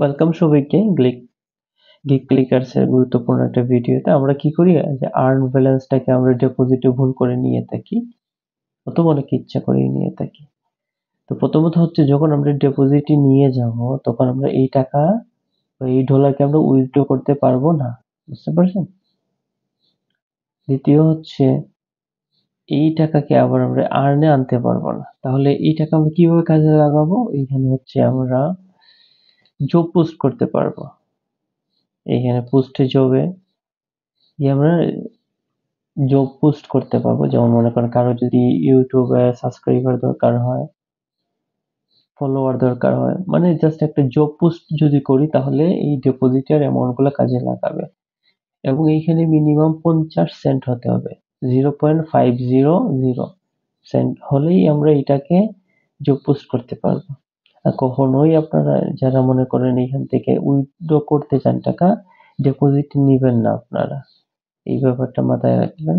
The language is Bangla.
ওয়েলকাম সবাইকে গ্লিক গিক ক্লিকার্সের গুরুত্বপূর্ণ একটা ভিডিওতে আমরা কি করি যে আর্ন ব্যালেন্সটাকে আমরা ডিপোজিটে ভুল করে নিয়ে থাকি অথবা অনেক ইচ্ছা করে নিয়ে থাকি তো প্রথমত হচ্ছে যখন আমরা ডিপোজিটে নিয়ে যাব তখন আমরা এই টাকা এই ডলারকে আমরা উইথড্র করতে পারবো না বুঝতে পারছেন দ্বিতীয় হচ্ছে এই টাকাকে আবার আমরা আর্নে আনতে পারবো না তাহলে এই টাকা আমরা কিভাবে কাজে লাগাবো এইখানে হচ্ছে আমরা জব পোস্ট করতে পারবো এখানে পোস্টে জবে আমরা জব পোস্ট করতে পারবো যেমন মনে করেন কারো যদি ইউটিউবে সাবস্ক্রাইবার দরকার হয় ফলোয়ার দরকার হয় মানে জাস্ট একটা জব পোস্ট যদি করি তাহলে এই ডিপোজিটের অ্যামাউন্টগুলো কাজে লাগাবে এবং এইখানে মিনিমাম পঞ্চাশ সেন্ট হতে হবে zero point five zero zero cent হলেই আমরা এটাকে জব পোস্ট করতে পারবো কখনোই আপনারা যারা মনে করেন এখান থেকে উইথড্র করতে চান টাকা ডিপোজিট নেবেন না আপনারা এই ব্যাপারটা মাথায় রাখবেন